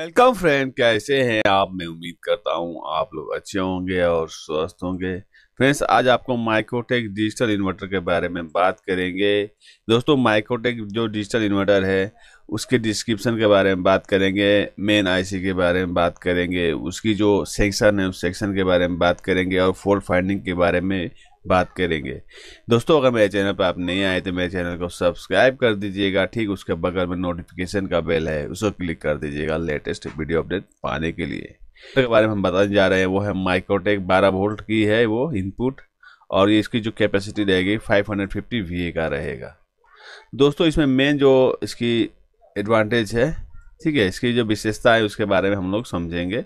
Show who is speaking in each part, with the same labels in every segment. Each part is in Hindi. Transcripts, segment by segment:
Speaker 1: वेलकम फ्रेंड कैसे हैं आप मैं उम्मीद करता हूं आप लोग अच्छे होंगे और स्वस्थ होंगे फ्रेंड्स आज आपको माइक्रोटेक डिजिटल इन्वर्टर के बारे में बात करेंगे दोस्तों माइक्रोटेक जो डिजिटल इन्वर्टर है उसके डिस्क्रिप्शन के बारे में बात करेंगे मेन आईसी के बारे में बात करेंगे उसकी जो सेक्शन है उस सेक्शन के बारे में बात करेंगे और फोल्ड फाइंडिंग के बारे में बात करेंगे दोस्तों अगर मेरे चैनल पर आप नहीं आए तो मेरे चैनल को सब्सक्राइब कर दीजिएगा ठीक उसके बगल में नोटिफिकेशन का बेल है उसको क्लिक कर दीजिएगा लेटेस्ट वीडियो अपडेट पाने के लिए के बारे में हम बताने जा रहे हैं वो है माइक्रोटेक 12 वोल्ट की है वो इनपुट और ये इसकी जो कैपेसिटी रहेगी 550 हंड्रेड का रहेगा दोस्तों इसमें मेन जो इसकी एडवांटेज है ठीक है इसकी जो विशेषता है उसके बारे में हम लोग समझेंगे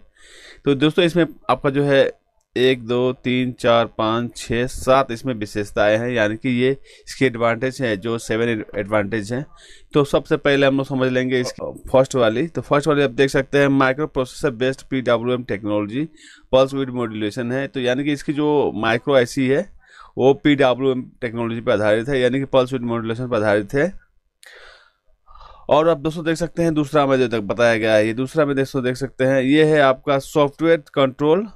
Speaker 1: तो दोस्तों इसमें आपका जो है एक दो तीन चार पाँच छः सात इसमें विशेषताएं हैं यानी कि ये इसकी एडवांटेज है जो सेवन एडवांटेज हैं तो सबसे पहले हम लोग समझ लेंगे इस फर्स्ट वाली तो फर्स्ट वाली आप देख सकते हैं microprocessor based P W M technology pulse width modulation है तो यानी कि इसकी जो माइक्रो आई है वो पी डब्ल्यू एम टेक्नोलॉजी पर आधारित है यानी कि पल्स विड मॉड्यूलेशन पर आधारित है और आप दोस्तों देख सकते हैं दूसरा में जो तक बताया गया है ये दूसरा में दोस्तों देख सकते हैं ये है आपका software control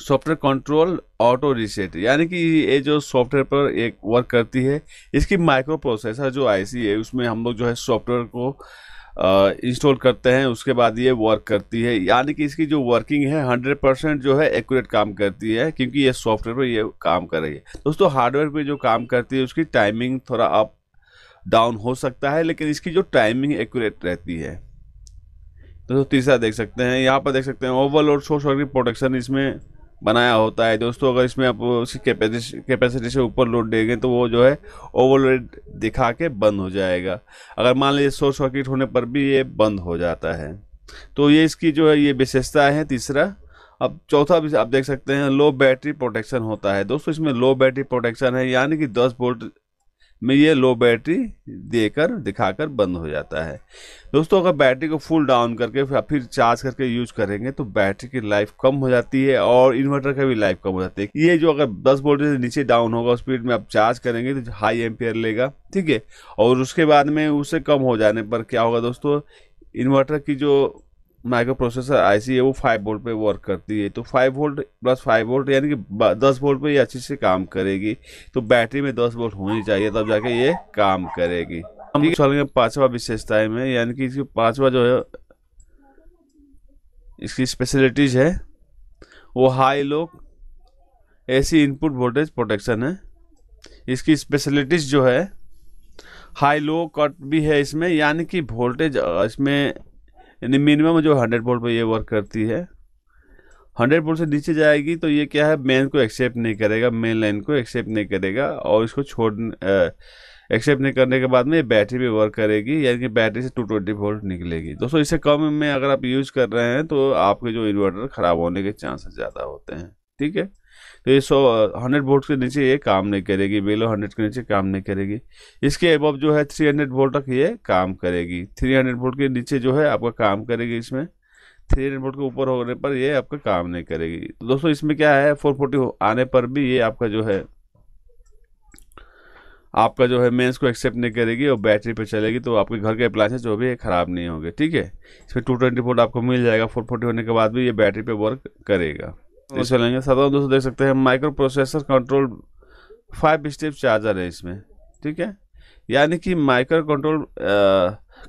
Speaker 1: software control auto reset यानी कि ये जो सॉफ्टवेयर पर एक वर्क करती है इसकी माइक्रो प्रोसेसर जो आईसी है उसमें हम लोग जो है सॉफ्टवेयर को इंस्टॉल करते हैं उसके बाद ये वर्क करती है यानी कि इसकी जो वर्किंग है हंड्रेड परसेंट जो है एक्यूरेट काम करती है क्योंकि ये सॉफ्टवेयर पर ये काम कर रही है दोस्तों हार्डवेयर पर जो काम करती है उसकी टाइमिंग थोड़ा अप डाउन हो सकता है लेकिन इसकी जो टाइमिंग एक्यूरेट रहती है तो तीसरा देख सकते हैं यहाँ पर देख सकते हैं ओवरलोड सोर्स वर्क प्रोटेक्शन इसमें बनाया होता है दोस्तों अगर इसमें आप उसकी कैपेसिटी कैपेसिटी से ऊपर लोड देंगे तो वो जो है ओवरलोड दिखा के बंद हो जाएगा अगर मान लीजिए शॉर्ट सर्किट होने पर भी ये बंद हो जाता है तो ये इसकी जो है ये विशेषता है तीसरा अब चौथा भी आप देख सकते हैं लो बैटरी प्रोटेक्शन होता है दोस्तों इसमें लो बैटरी प्रोटेक्शन है यानी कि 10 वोल्ट में ये लो बैटरी देकर दिखाकर बंद हो जाता है दोस्तों अगर बैटरी को फुल डाउन करके फिर चार्ज करके यूज करेंगे तो बैटरी की लाइफ कम हो जाती है और इन्वर्टर का भी लाइफ कम हो जाती है ये जो अगर दस वोल्ट से नीचे डाउन होगा स्पीड में आप चार्ज करेंगे तो हाई एम्पेयर लेगा ठीक है और उसके बाद में उससे कम हो जाने पर क्या होगा दोस्तों इन्वर्टर की जो माइक्रो प्रोसेसर आईसी है वो फाइव वोल्ट पे वर्क करती है तो five volt plus five volt यानी कि दस वोल्ट पे ये अच्छे से काम करेगी तो बैटरी में दस वोल्ट होनी चाहिए तब जाके ये काम करेगी हम चलेंगे पांचवा विशेषताएं में यानी कि इसकी पांचवा जो है इसकी स्पेशलिटीज है वो high low AC input voltage protection है इसकी स्पेशलिटीज जो है हाई लो कट भी है इसमें यानी कि वोल्टेज इसमें यानी मिनिमम जो हंड्रेड वोल्ट पर ये वर्क करती है हंड्रेड वोल्ट से नीचे जाएगी तो ये क्या है मेन को एक्सेप्ट नहीं करेगा मेन लाइन को एक्सेप्ट नहीं करेगा और इसको छोड़ एक्सेप्ट नहीं करने के बाद में ये बैटरी भी वर्क करेगी यानी कि बैटरी से टू ट्वेंटी वोल्ट निकलेगी दोस्तों इससे कम में अगर आप यूज़ कर रहे हैं तो आपके जो इन्वर्टर ख़राब होने के चांसेस ज़्यादा होते हैं ठीक है तो ये सौ हंड्रेड वोल्ट के नीचे ये काम नहीं करेगी बेलो हंड्रेड के नीचे काम नहीं करेगी इसके अबव जो है थ्री हंड्रेड वोल्ट तक ये काम करेगी थ्री हंड्रेड वोल्ट के नीचे जो है आपका काम करेगी इसमें थ्री हंड्रेड वोल्ट के ऊपर होने पर ये आपका काम नहीं करेगी तो दोस्तों इसमें क्या है फोर फोर्टी आने पर भी ये आपका जो है आपका जो है मेंस को एक्सेप्ट नहीं करेगी और बैटरी पे चलेगी तो आपके घर के अप्लाइंसेज जो भी ख़राब नहीं होंगे ठीक है इसमें टू ट्वेंटी वोल्ट आपको मिल जाएगा फोर फोर्टी होने के बाद भी ये बैटरी पे वर्क करेगा चलेंगे सत्रह दोस्तों देख सकते हैं microprocessor control five step charger है इसमें ठीक है यानी कि micro control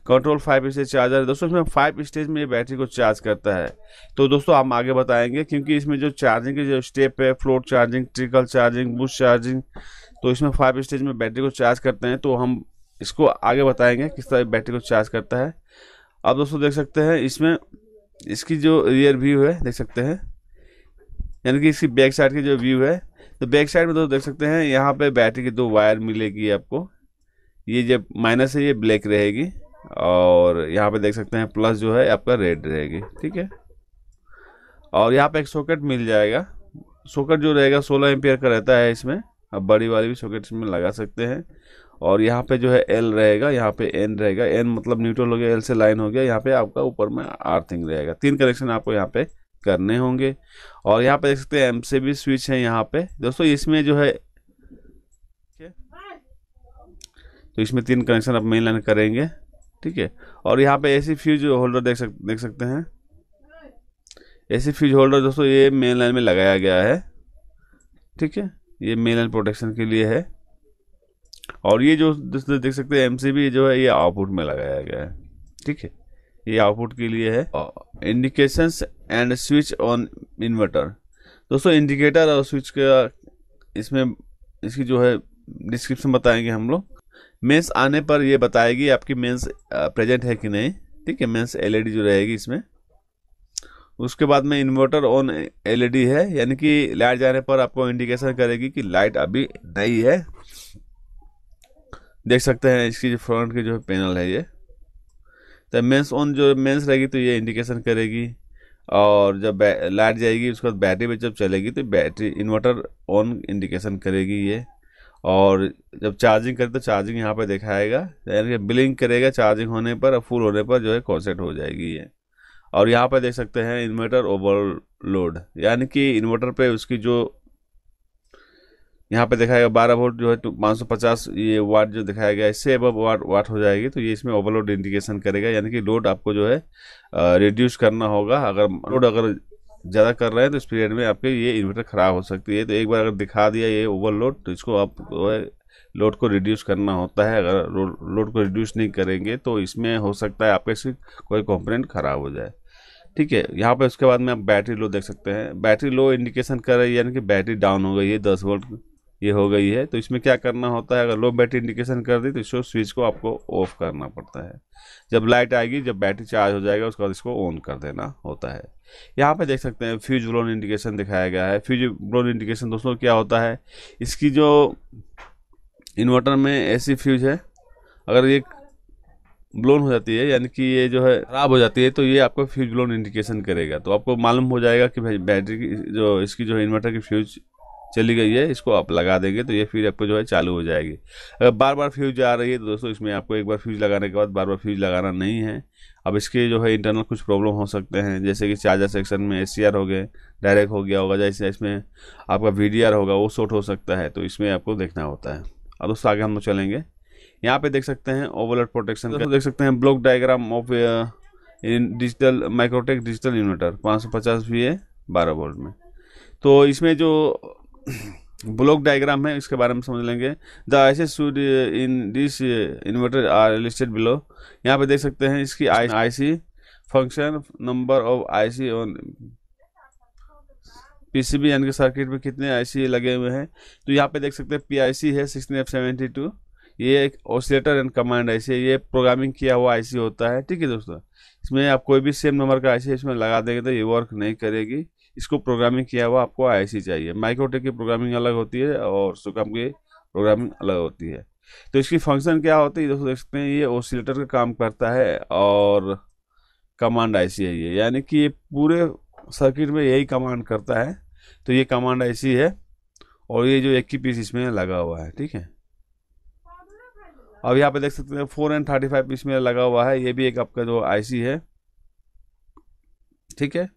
Speaker 1: control five stage charger है दोस्तों इसमें फाइव स्टेज में ये बैटरी को चार्ज करता है तो दोस्तों हम आगे बताएंगे क्योंकि इसमें जो चार्जिंग के जो स्टेप है float charging trickle charging boost charging तो इसमें फाइव स्टेज में बैटरी को चार्ज करते हैं तो हम इसको आगे बताएंगे किस तरह बैटरी को चार्ज करता है अब दोस्तों देख सकते हैं इसमें इसकी जो रियर व्यू है देख सकते हैं यानी कि इसकी बैक साइड की जो व्यू है तो बैक साइड में दोस्तों देख सकते हैं यहाँ पे बैटरी की दो वायर मिलेगी आपको ये जब माइनस है ये ब्लैक रहेगी और यहाँ पे देख सकते हैं प्लस जो है आपका रेड रहेगी ठीक है और यहाँ पे एक सॉकेट मिल जाएगा सॉकेट जो रहेगा सोलह एम्पियर का रहता है इसमें आप बड़ी वाली भी सॉकेट इसमें लगा सकते हैं और यहाँ पे जो है एल रहेगा यहाँ पे एन रहेगा एन मतलब न्यूट्रल हो गया एल से लाइन हो गया यहाँ पे आपका ऊपर में आर्थिंग रहेगा तीन कनेक्शन आपको यहाँ पे करने होंगे और यहाँ पे देख सकते हैं एम से भी स्विच है यहाँ पे दोस्तों इसमें जो है तो इसमें तीन कनेक्शन आप मेन लाइन करेंगे ठीक है और यहाँ पे एसी फ्यूज होल्डर देख सक देख सकते हैं एसी फ्यूज होल्डर दोस्तों ये मेन लाइन में लगाया गया है ठीक है ये मेन लाइन प्रोटेक्शन के लिए है और ये जो देख सकते हैं एम जो है ये आउटपुट में लगाया गया है ठीक है ये आउटपुट के लिए है indications and switch on inverter दोस्तों इंडिकेटर और स्विच का इसमें इसकी जो है डिस्क्रिप्शन बताएंगे हम लोग मेंस आने पर ये बताएगी आपकी मेंस प्रेजेंट है कि नहीं ठीक है मेंस एलईडी जो रहेगी इसमें उसके बाद में इन्वर्टर ऑन एलईडी है यानी कि लाइट जाने पर आपको इंडिकेशन करेगी कि लाइट अभी नहीं है देख सकते हैं इसकी जो फ्रंट की जो पैनल है ये तो मेंस ऑन जो मेंस रहेगी तो ये इंडिकेशन करेगी और जब लाइट जाएगी उसके बाद बैटरी पर जब चलेगी तो बैटरी इन्वर्टर ऑन इंडिकेशन करेगी ये और जब चार्जिंग करे तो चार्जिंग यहाँ पर दिखाएगा यानी कि बिलिंग करेगा चार्जिंग होने पर और फुल होने पर जो है कॉन्सेट हो जाएगी ये और यहाँ पर देख सकते हैं इन्वर्टर ओवरलोड यानी कि इन्वर्टर पे उसकी जो यहाँ पे गया बारह वोट जो है तो पाँच सौ पचास ये वाट जो दिखाया गया इससे अब वाट वाट हो जाएगी तो ये इसमें ओवरलोड इंडिकेशन करेगा यानी कि लोड आपको जो है रिड्यूस करना होगा अगर लोड अगर ज़्यादा कर रहे हैं तो इस पीरियड में आपके ये इन्वर्टर ख़राब हो सकती है तो एक बार अगर दिखा दिया ये ओवरलोड तो इसको आप जो है लोड को रिड्यूस करना होता है अगर लोड को रिड्यूस नहीं करेंगे तो इसमें हो सकता है आपके कोई कंपोनेंट ख़राब हो जाए ठीक है यहाँ पर उसके बाद में आप बैटरी लो देख सकते हैं बैटरी लो इंडिकेशन कर रही है यानी कि बैटरी डाउन हो गई है दस वोल्ट ये हो गई है तो इसमें क्या करना होता है अगर लो बैटरी इंडिकेशन कर दी तो इसको स्विच को आपको ऑफ करना पड़ता है जब लाइट आएगी जब बैटरी चार्ज हो जाएगा उसके बाद इसको ऑन कर देना होता है यहाँ पे देख सकते हैं फ्यूज ब्लोन इंडिकेशन दिखाया गया है फ्यूज ब्लोन इंडिकेशन दोस्तों क्या होता है इसकी जो इन्वर्टर में ऐसी फ्यूज है अगर ये ब्लोन हो जाती है यानी कि ये जो है ख़राब हो जाती है तो ये आपको फ्यूज ब्लोन इंडिकेशन करेगा तो आपको मालूम हो जाएगा कि भाई बैटरी की जो इसकी जो इन्वर्टर की फ्यूज चली गई है इसको आप लगा देंगे तो ये फिर आपको जो है चालू हो जाएगी अगर बार बार फ्यूज आ रही है तो दोस्तों इसमें आपको एक बार फ्यूज लगाने के बाद बार बार फ्यूज लगाना नहीं है अब इसके जो है इंटरनल कुछ प्रॉब्लम हो सकते हैं जैसे कि चार्जर सेक्शन में आर हो गए डायरेक्ट हो गया होगा जैसे इसमें आपका वी होगा वो शॉर्ट हो सकता है तो इसमें आपको देखना होता है अब दोस्तों आगे हम लोग चलेंगे यहाँ पे देख सकते हैं ओवरलोड प्रोटेक्शन तो देख सकते हैं block diagram of digital Microtek digital inverter 550 सौ पचास वी है बारह वोल्ट में तो इसमें जो ब्लॉक डायग्राम है इसके बारे में समझ लेंगे the IC used in this inverter are listed below यहाँ पे देख सकते हैं इसकी I IC function number of IC on PCB यानी कि सर्किट में कितने आईसी लगे हुए हैं तो यहाँ पे देख सकते हैं पीआईसी है सिक्सटीन एफ सेवेंटी टू ये एक ऑसिलेटर एंड कमांड आईसी है ये प्रोग्रामिंग किया हुआ आईसी होता है ठीक है दोस्तों इसमें आप कोई भी सेम नंबर का आईसी इसमें लगा देंगे तो ये वर्क नहीं करेगी इसको प्रोग्रामिंग किया हुआ आपको आई चाहिए माइक्रोटेक की प्रोग्रामिंग अलग होती है और सुकम की प्रोग्रामिंग अलग होती है तो इसकी फंक्शन क्या होती है दोस्तों देख सकते हैं ये ओसिलेटर का काम करता है और कमांड आईसी है ये यानी कि ये पूरे सर्किट में यही कमांड करता है तो ये कमांड आईसी है और ये जो एक ही पीस इसमें लगा हुआ है ठीक है अब यहाँ पे देख सकते हैं four and thirty five piece में लगा हुआ है ये भी एक आपका जो आईसी है ठीक है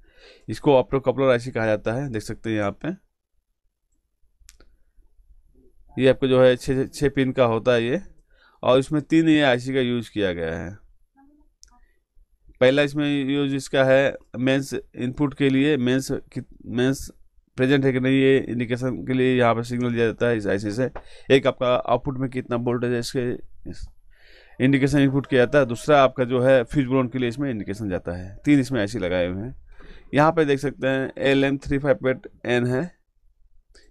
Speaker 1: इसको ऑप्टो कपलर आईसी कहा जाता है देख सकते हैं यहाँ पे ये आपको जो है छः छः पिन का होता है ये और इसमें तीन ये आईसी का यूज़ किया गया है पहला इसमें यूज इसका है मेंस इनपुट के लिए मेंस मेंस प्रेजेंट है कि नहीं ये इंडिकेशन के लिए यहाँ पर सिग्नल दिया जाता है इस आईसी से एक आपका आउटपुट में कितना वोल्टेज है इसके इंडिकेशन इनपुट किया जाता है दूसरा आपका जो है फ्यूज ब्रोन के लिए इसमें इंडिकेशन जाता है तीन इसमें ऐसी लगाए हुए हैं यहाँ पे देख सकते हैं L M three five eight N है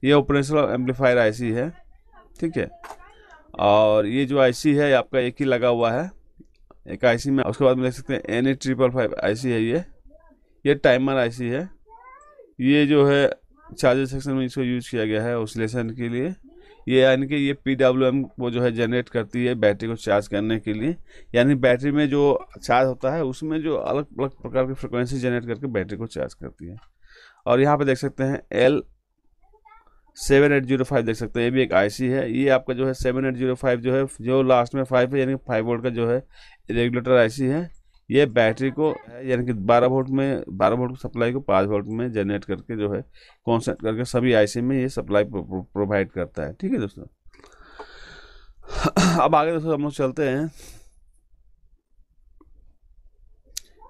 Speaker 1: ये ऑपरेशनल एम्पलीफायर आईसी है ठीक है और ये जो आईसी है आपका एक ही लगा हुआ है एक आईसी में उसके बाद में देख सकते हैं N A triple five I है ये ये टाइमर आईसी है ये जो है चार्जर सेक्शन में इसको यूज किया गया है ऑसिलेशन के लिए ये यानी कि ये पी डब्ल्यू एम वो जो है जनरेट करती है बैटरी को चार्ज करने के लिए यानी बैटरी में जो चार्ज होता है उसमें जो अलग अलग प्रकार की फ्रिक्वेंसी जनरेट करके बैटरी को चार्ज करती है और यहाँ पे देख सकते हैं L seven eight zero five देख सकते हैं ये भी एक आईसी है ये आपका जो है सेवन एट जीरो फाइव जो है जो लास्ट में फाइव है यानी फाइव वोल्ट का जो है रेगुलेटर आईसी है ये बैटरी को यानी कि 12 वोल्ट में 12 वोल्ट सप्लाई को 5 वोल्ट में जनरेट करके जो है कॉन्सेंट करके सभी आईसी में ये सप्लाई प्रोवाइड करता है ठीक है दोस्तों अब आगे दोस्तों हम लोग चलते हैं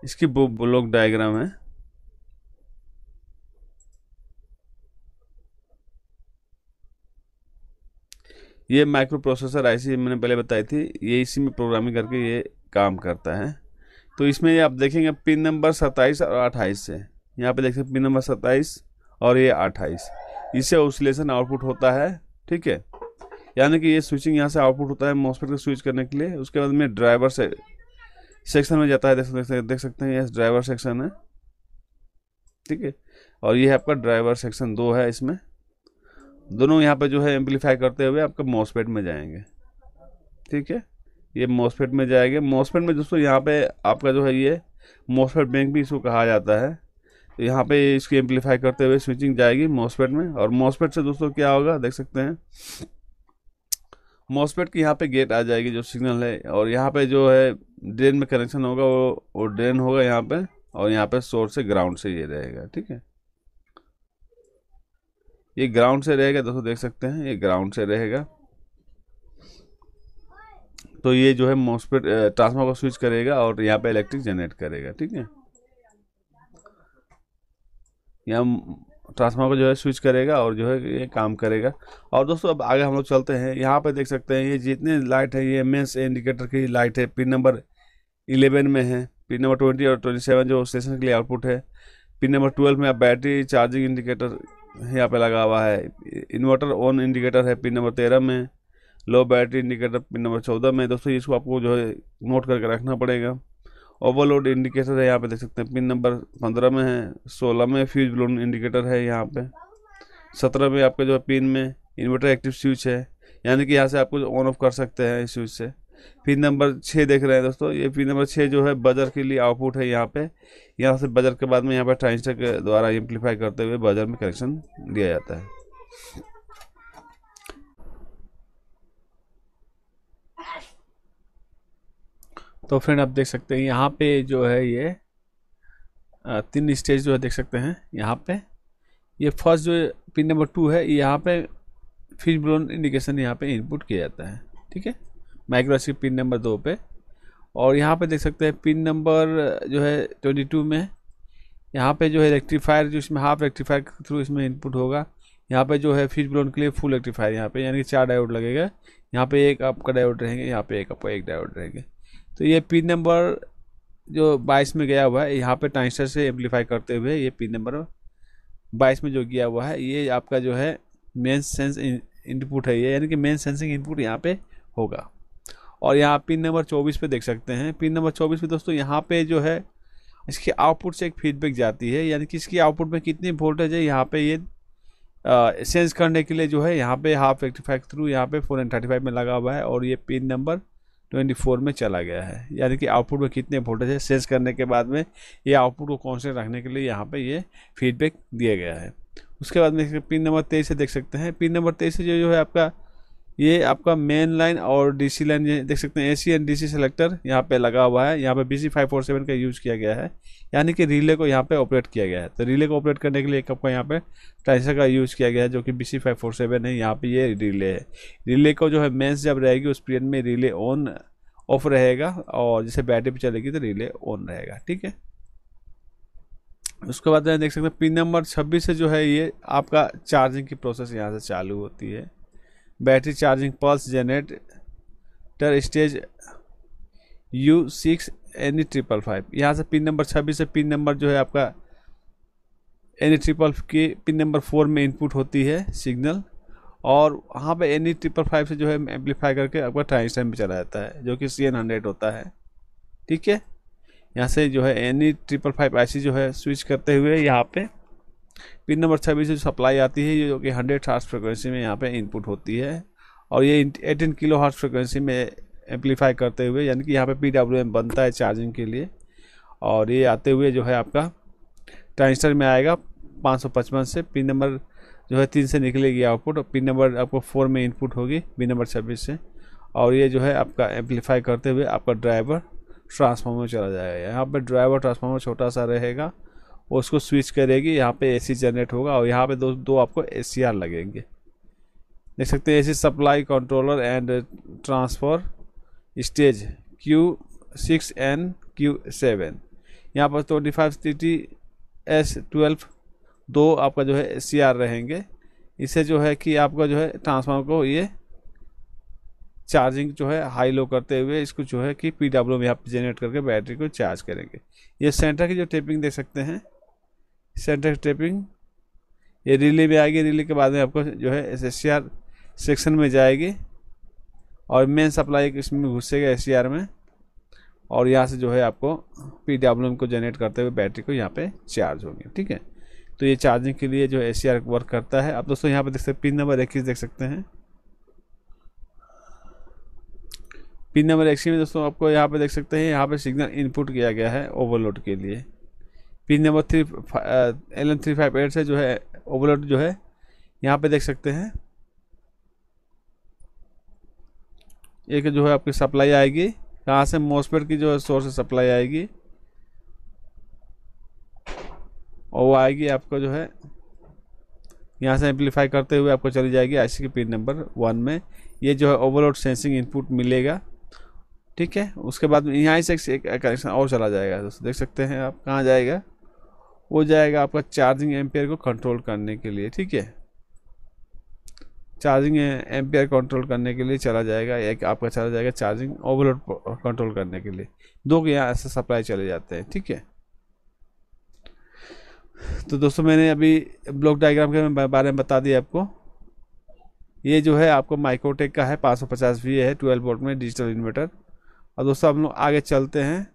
Speaker 1: इसकी ब्लॉक डायग्राम है ये माइक्रो प्रोसेसर आईसी मैंने पहले बताई थी ये इसी में प्रोग्रामिंग करके ये काम करता है तो इसमें आप देखेंगे पिन नंबर सत्ताईस और अट्ठाईस से यहाँ पे देख सकते पिन नंबर सत्ताईस और ये अट्ठाईस इससे ऑसिलेशन आउटपुट होता है ठीक है यानी कि ये स्विचिंग यहाँ से आउटपुट होता है मोसफेट को स्विच करने के लिए उसके बाद में ड्राइवर से सेक्शन में जाता है देख सकते देख सकते हैं ये ड्राइवर सेक्शन है ठीक है और ये है आपका ड्राइवर सेक्शन दो है इसमें दोनों यहाँ पे जो है एम्पलीफाई करते हुए आपका मॉसपेट में जाएंगे ठीक है ये मोसफेट में जाएगा मोसफेट में दोस्तों यहाँ पे आपका जो है ये मोसफेट बैंक भी इसको कहा जाता है तो यहाँ पे इसकी एम्पलीफाई करते हुए स्विचिंग जाएगी मोसफेट में और मोसफेट से दोस्तों क्या होगा देख सकते हैं मोसफेट की यहाँ पे गेट आ जाएगी जो सिग्नल है और यहाँ पे जो है ड्रेन में कनेक्शन होगा वो वो ड्रेन होगा यहाँ पे और यहाँ पे सोर्स से ग्राउंड से ये रहेगा ठीक है ये ग्राउंड से रहेगा दोस्तों देख सकते हैं ये ग्राउंड से रहेगा तो ये जो है मोस्पेट ट्रांसफार्मर को स्विच करेगा और यहाँ पे इलेक्ट्रिक जनरेट करेगा ठीक है यहाँ ट्रांसफार्मर को जो है स्विच करेगा और जो है ये काम करेगा और दोस्तों अब आगे हम लोग चलते हैं यहाँ पे देख सकते हैं ये जितने लाइट है ये मेन्स इंडिकेटर की लाइट है पिन नंबर इलेवन में है पिन नंबर ट्वेंटी और ट्वेंटी सेवन जो स्टेशन के लिए आउटपुट है पिन नंबर ट्वेल्व में बैटरी चार्जिंग इंडिकेटर यहाँ पे लगा हुआ है इन्वर्टर ऑन इंडिकेटर है पिन नंबर तेरह में low battery indicator pin number चौदह में दोस्तों इसको आपको जो है नोट करके रखना पड़ेगा ओवरलोड इंडिकेटर है यहाँ पे देख सकते हैं पिन नंबर पंद्रह में है सोलह में फ्यूज ब्लोन इंडिकेटर है यहाँ पे सत्रह में आपके जो है पिन में इन्वर्टर एक्टिव स्विच है यानी कि यहाँ से आपको ऑन ऑफ कर सकते हैं इस स्विच से पिन नंबर छः देख रहे हैं दोस्तों ये पिन नंबर छः जो है बजर के लिए आउटपुट है यहाँ पे यहाँ से बजर के बाद में यहाँ पर ट्रांसटर के द्वारा एम्पलीफाई करते हुए बजर में कनेक्शन दिया जाता है तो फ्रेंड आप देख सकते हैं यहाँ पे जो है ये तीन स्टेज जो है देख सकते हैं यहाँ पे ये फर्स्ट जो पिन नंबर टू है यहाँ पे फिश ब्लोन इंडिकेशन यहाँ पे इनपुट किया जाता है ठीक है माइक्रोसिप पिन नंबर दो पे और यहाँ पे देख सकते हैं पिन नंबर जो है ट्वेंटी टू में यहाँ पे जो है रेक्टिफायर जो इसमें हाफ रेक्टिफायर के थ्रू इसमें इनपुट होगा यहाँ पे जो है फिश ब्लोन के लिए फुल रेक्टिफायर यहाँ पे यानी कि चार डायोड लगेगा यहाँ पे एक आपका डायोड रहेंगे यहाँ पे एक आपका एक डायोड रहेंगे तो ये पिन नंबर जो 22 में गया हुआ है यहाँ पे ट्रांजिस्टर से एम्पलीफाई करते हुए ये पिन नंबर 22 में जो गया हुआ है ये आपका जो है मेन सेंस इनपुट है ये यानी कि मेन सेंसिंग इनपुट यहाँ पे होगा और यहाँ पिन नंबर 24 पे देख सकते हैं पिन नंबर 24 पे दोस्तों यहाँ पे जो है इसके आउटपुट से एक फीडबैक जाती है यानी कि इसकी आउटपुट में कितनी वोल्टेज है यहाँ पर ये सेंस करने के लिए जो है यहाँ पे हाफ रेक्टिफाई थ्रू यहाँ पे फोर में लगा हुआ है और ये पिन नंबर 24 में चला गया है यानी कि आउटपुट में कितने वोल्टेज है सेंस करने के बाद में ये आउटपुट को कॉन्स्टेंट रखने के लिए यहाँ पे ये फीडबैक दिया गया है उसके बाद में पिन नंबर तेईस से देख सकते हैं पिन नंबर तेईस से जो जो है आपका ये आपका मेन लाइन और डीसी लाइन ये देख सकते हैं एसी एंड डीसी सेलेक्टर यहाँ पे लगा हुआ है यहाँ पे सी फाइव फोर सेवन का यूज़ किया गया है यानी कि रिले को यहाँ पे ऑपरेट किया गया है तो रिले को ऑपरेट करने के लिए एक आपका यहाँ पे ट्राइसर का यूज़ किया गया है जो कि सी फाइव फोर सेवन है यहाँ पे ये रिले है रिले को जो है मेन्स जब रहेगी उस पीरियड में रिले ऑन ऑफ रहेगा और जैसे बैटरी पर चलेगी तो रिले ऑन रहेगा ठीक है उसके बाद देख सकते हैं पिन नंबर छब्बीस से जो है ये आपका चार्जिंग की प्रोसेस यहाँ से चालू होती है battery charging pulse generator stage U six NE triple five यहाँ से पिन नंबर छब्बीस से पिन नंबर जो है आपका एनी ट्रिपल के पिन नंबर फोर में इनपुट होती है सिग्नल और वहाँ पे एनी ट्रिपल फाइव से जो है एम्पलीफाई करके आपका ट्रांजिस्टर भी चला जाता है जो कि सी एन हंड्रेड होता है ठीक है यहाँ से जो है एनी ट्रिपल फाइव आई जो है स्विच करते हुए यहाँ पर पिन नंबर छब्बीस से सप्लाई आती है जो कि हंड्रेड हार्स फ्रिक्वेंसी में यहाँ पर इनपुट होती है और ये एटीन किलो हार्स फ्रिक्वेंसी में एम्पलीफाई करते हुए यानी कि यहाँ पर पी डब्ल्यू एम बनता है चार्जिंग के लिए और ये आते हुए जो है आपका ट्रांजिस्टर में आएगा पाँच से पिन नंबर जो है तीन से निकलेगी आउटपुट और पिन नंबर आपको फोर में इनपुट होगी पिन नंबर छब्बीस से और ये जो है आपका एम्पलीफाई करते हुए आपका ड्राइवर ट्रांसफार्मर चला जाएगा यहाँ पर ड्राइवर ट्रांसफार्मर छोटा सा रहेगा वो उसको स्विच करेगी यहाँ पे एसी जनरेट होगा और यहाँ पे दो दो आपको ए लगेंगे देख सकते हैं AC supply controller and transfer stage Q six and Q seven यहाँ पर twenty five C T S twelve दो आपका जो है सी आर रहेंगे इससे जो है कि आपका जो है ट्रांसफार्मर को ये चार्जिंग जो है हाई लो करते हुए इसको जो है कि पी डब्ल्यू में आप जनरेट करके बैटरी को चार्ज करेंगे ये सेंटर की जो टेपिंग देख सकते हैं सेंटर टेपिंग ये रिले भी आएगी रिले के बाद में आपको जो है एस एस सेक्शन में जाएगी और मेन सप्लाई इसमें घुसेगा एस में और यहाँ से जो है आपको पी को जनरेट करते हुए बैटरी को यहाँ पे चार्ज होगी ठीक है तो ये चार्जिंग के लिए जो ए सी वर्क करता है आप दोस्तों यहाँ पर देख सकते पिन नंबर इक्कीस देख सकते हैं पिन नंबर इक्कीस में दोस्तों आपको यहाँ पे देख सकते हैं यहाँ पे सिग्नल इनपुट किया गया है ओवरलोड के लिए pin number three L N three five eight से जो है ओवरलोड जो है यहाँ पे देख सकते हैं एक जो है आपकी सप्लाई आएगी कहाँ से मोसपेट की जो है सोर्स सप्लाई आएगी और वो आएगी आपको जो है यहाँ से एम्पलीफाई करते हुए आपको चली जाएगी आईसी के पिन नंबर वन में ये जो है ओवरलोड सेंसिंग इनपुट मिलेगा ठीक है उसके बाद यहाँ से एक कनेक्शन और चला जाएगा दोस्तों देख सकते हैं आप कहाँ जाएगा वो जाएगा आपका चार्जिंग एम्पेयर को कंट्रोल करने के लिए ठीक है चार्जिंग एम्पेयर कंट्रोल करने के लिए चला जाएगा एक आपका चला जाएगा चार्जिंग ओवरलोड कंट्रोल करने के लिए दो के यहाँ ऐसे सप्लाई चले जाते हैं ठीक है तो दोस्तों मैंने अभी ब्लॉक डायग्राम के बारे में बता दिया आपको ये जो है आपको माइक्रोटेक का है 550 वी है ट्वेल्व वोल्ट में डिजिटल इन्वर्टर और दोस्तों हम लोग आगे चलते हैं